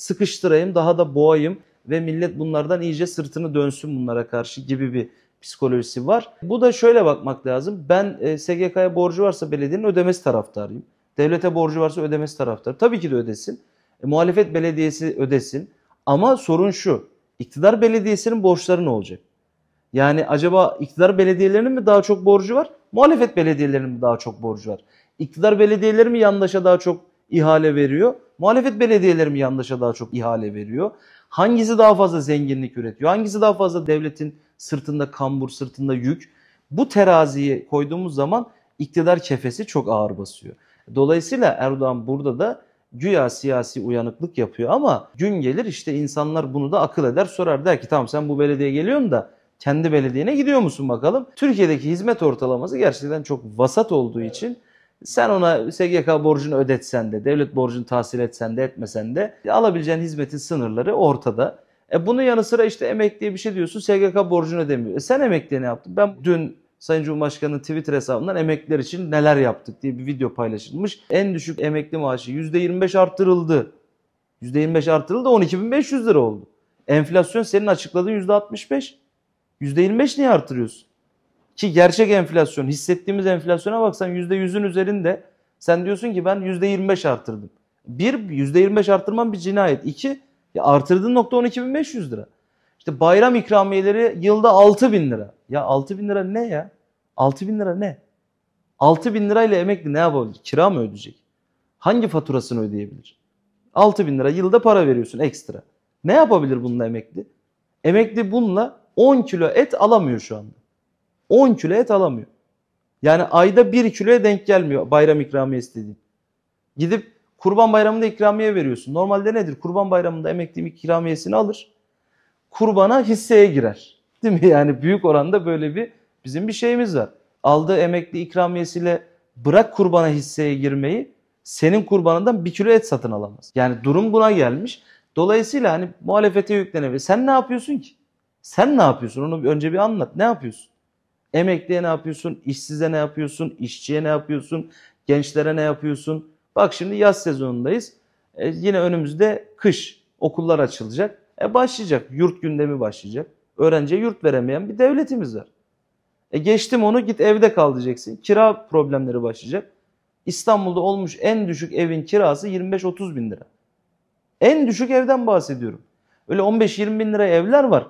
sıkıştırayım, daha da boğayım ve millet bunlardan iyice sırtını dönsün bunlara karşı gibi bir psikolojisi var. Bu da şöyle bakmak lazım. Ben e, SGK'ya borcu varsa belediyenin ödemesi taraftarıyım. Devlete borcu varsa ödemesi taraftarı. Tabii ki de ödesin. E, muhalefet belediyesi ödesin. Ama sorun şu. İktidar belediyesinin borçları ne olacak? Yani acaba iktidar belediyelerinin mi daha çok borcu var? Muhalefet belediyelerinin mi daha çok borcu var? İktidar belediyeleri mi yandaşa daha çok ihale veriyor? Muhalefet belediyeleri mi yandaşa daha çok ihale veriyor? Hangisi daha fazla zenginlik üretiyor? Hangisi daha fazla devletin sırtında kambur, sırtında yük? Bu teraziye koyduğumuz zaman iktidar kefesi çok ağır basıyor. Dolayısıyla Erdoğan burada da güya siyasi uyanıklık yapıyor ama gün gelir işte insanlar bunu da akıl eder sorar der ki tamam sen bu belediye geliyorsun da kendi belediyene gidiyor musun bakalım. Türkiye'deki hizmet ortalaması gerçekten çok vasat olduğu için sen ona SGK borcunu ödetsen de, devlet borcunu tahsil etsen de etmesen de alabileceğin hizmetin sınırları ortada. E bunun yanı sıra işte emekliye bir şey diyorsun SGK borcunu ödemiyor. E sen emekliye ne yaptın? Ben dün Sayın Cumhurbaşkanı'nın Twitter hesabından emekliler için neler yaptık diye bir video paylaşılmış. En düşük emekli maaşı %25 artırıldı. %25 arttırıldı 12.500 lira oldu. Enflasyon senin açıkladığın %65. %25 niye artırıyorsun? Ki gerçek enflasyon, hissettiğimiz enflasyona baksan %100'ün üzerinde sen diyorsun ki ben %25 artırdım. Bir, %25 artırman bir cinayet. İki, ya artırdığın nokta 12.500 lira. İşte bayram ikramiyeleri yılda 6.000 lira. Ya 6.000 lira ne ya? 6.000 lira ne? 6.000 lirayla emekli ne yapabilir? Kira mı ödeyecek? Hangi faturasını ödeyebilir? 6.000 lira yılda para veriyorsun ekstra. Ne yapabilir bununla emekli? Emekli bununla 10 kilo et alamıyor şu anda. 10 kilo et alamıyor. Yani ayda 1 kiloya denk gelmiyor bayram ikramiye istediğin. Gidip kurban bayramında ikramiye veriyorsun. Normalde nedir? Kurban bayramında emekli ikramiyesini alır. Kurbana hisseye girer. Değil mi? Yani büyük oranda böyle bir bizim bir şeyimiz var. Aldığı emekli ikramiyesiyle bırak kurbana hisseye girmeyi senin kurbanından bir kilo et satın alamaz. Yani durum buna gelmiş. Dolayısıyla hani muhalefete yüklenebilir. Sen ne yapıyorsun ki? Sen ne yapıyorsun? Onu önce bir anlat. Ne yapıyorsun? Emekliye ne yapıyorsun? İşsize ne yapıyorsun? İşçiye ne yapıyorsun? Gençlere ne yapıyorsun? Bak şimdi yaz sezonundayız. E, yine önümüzde kış. Okullar açılacak. E başlayacak. Yurt gündemi başlayacak. Öğrenciye yurt veremeyen bir devletimiz var. E geçtim onu git evde kal diyeceksin. Kira problemleri başlayacak. İstanbul'da olmuş en düşük evin kirası 25-30 bin lira. En düşük evden bahsediyorum. Öyle 15-20 bin lira evler var.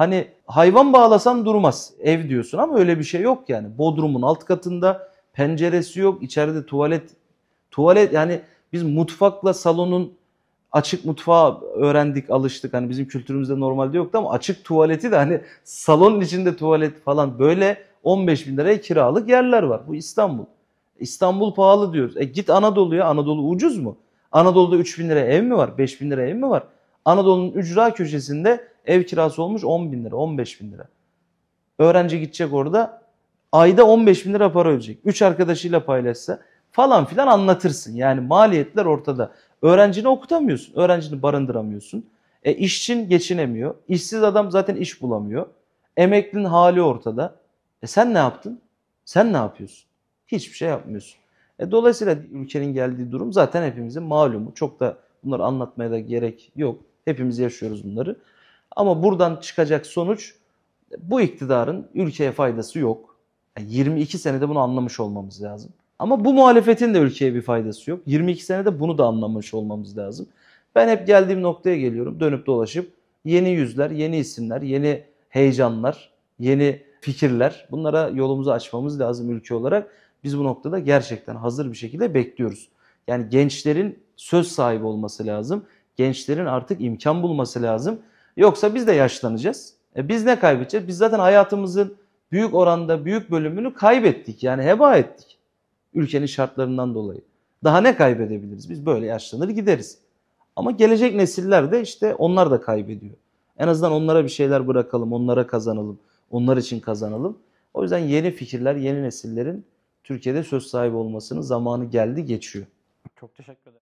Hani hayvan bağlasan durmaz ev diyorsun ama öyle bir şey yok yani. Bodrumun alt katında penceresi yok, içeride tuvalet tuvalet yani biz mutfakla salonun açık mutfağı öğrendik, alıştık. Hani bizim kültürümüzde normalde yoktu ama açık tuvaleti de hani salonun içinde tuvalet falan böyle 15 bin liraya kiralık yerler var. Bu İstanbul. İstanbul pahalı diyoruz. E git Anadolu'ya. Anadolu ucuz mu? Anadolu'da 3 bin liraya ev mi var? 5 bin liraya ev mi var? Anadolu'nun ücra köşesinde ev kirası olmuş 10 bin lira, 15 bin lira. Öğrenci gidecek orada ayda 15 bin lira para ödeyecek. 3 arkadaşıyla paylaşsa falan filan anlatırsın. Yani maliyetler ortada. Öğrencini okutamıyorsun, öğrencini barındıramıyorsun. E, işçin geçinemiyor. İşsiz adam zaten iş bulamıyor. Emeklinin hali ortada. E sen ne yaptın? Sen ne yapıyorsun? Hiçbir şey yapmıyorsun. E dolayısıyla ülkenin geldiği durum zaten hepimizin malumu. Çok da bunları anlatmaya da gerek yok. Hepimiz yaşıyoruz bunları. Ama buradan çıkacak sonuç bu iktidarın ülkeye faydası yok. Yani 22 senede bunu anlamış olmamız lazım. Ama bu muhalefetin de ülkeye bir faydası yok. 22 senede bunu da anlamış olmamız lazım. Ben hep geldiğim noktaya geliyorum. Dönüp dolaşıp yeni yüzler, yeni isimler, yeni heyecanlar, yeni fikirler. Bunlara yolumuzu açmamız lazım ülke olarak. Biz bu noktada gerçekten hazır bir şekilde bekliyoruz. Yani gençlerin söz sahibi olması lazım. Gençlerin artık imkan bulması lazım. Yoksa biz de yaşlanacağız. E biz ne kaybedeceğiz? Biz zaten hayatımızın büyük oranda büyük bölümünü kaybettik. Yani heba ettik. Ülkenin şartlarından dolayı. Daha ne kaybedebiliriz? Biz böyle yaşlanır gideriz. Ama gelecek nesiller de işte onlar da kaybediyor. En azından onlara bir şeyler bırakalım, onlara kazanalım, onlar için kazanalım. O yüzden yeni fikirler, yeni nesillerin Türkiye'de söz sahibi olmasının zamanı geldi, geçiyor. Çok teşekkür ederim.